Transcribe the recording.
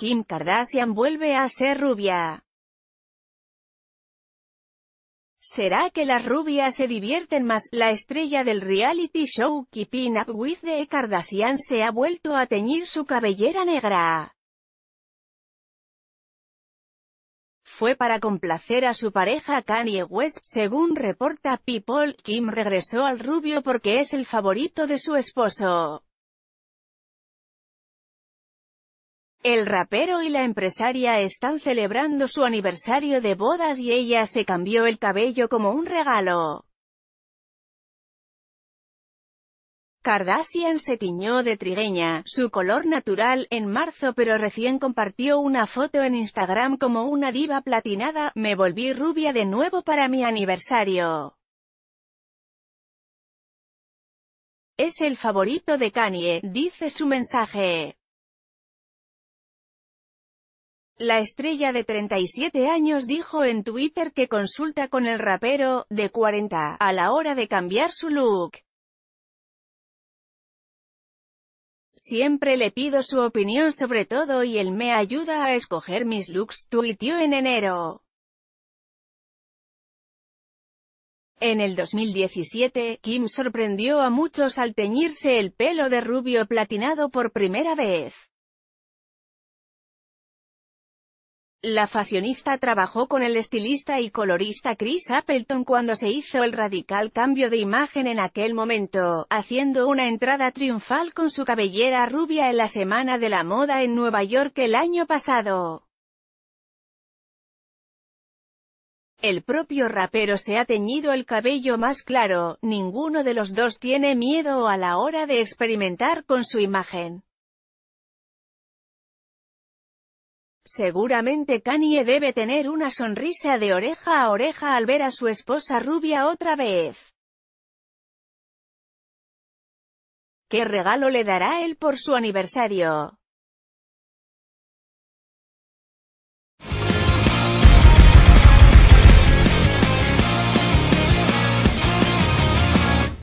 Kim Kardashian vuelve a ser rubia. ¿Será que las rubias se divierten más? La estrella del reality show Keeping Up With The Kardashian se ha vuelto a teñir su cabellera negra. Fue para complacer a su pareja Kanye West, según reporta People, Kim regresó al rubio porque es el favorito de su esposo. El rapero y la empresaria están celebrando su aniversario de bodas y ella se cambió el cabello como un regalo. Kardashian se tiñó de trigueña, su color natural, en marzo pero recién compartió una foto en Instagram como una diva platinada, me volví rubia de nuevo para mi aniversario. Es el favorito de Kanye, dice su mensaje. La estrella de 37 años dijo en Twitter que consulta con el rapero, de 40, a la hora de cambiar su look. Siempre le pido su opinión sobre todo y él me ayuda a escoger mis looks, tuiteó en enero. En el 2017, Kim sorprendió a muchos al teñirse el pelo de rubio platinado por primera vez. La fasionista trabajó con el estilista y colorista Chris Appleton cuando se hizo el radical cambio de imagen en aquel momento, haciendo una entrada triunfal con su cabellera rubia en la Semana de la Moda en Nueva York el año pasado. El propio rapero se ha teñido el cabello más claro, ninguno de los dos tiene miedo a la hora de experimentar con su imagen. Seguramente Kanye debe tener una sonrisa de oreja a oreja al ver a su esposa rubia otra vez. ¿Qué regalo le dará él por su aniversario?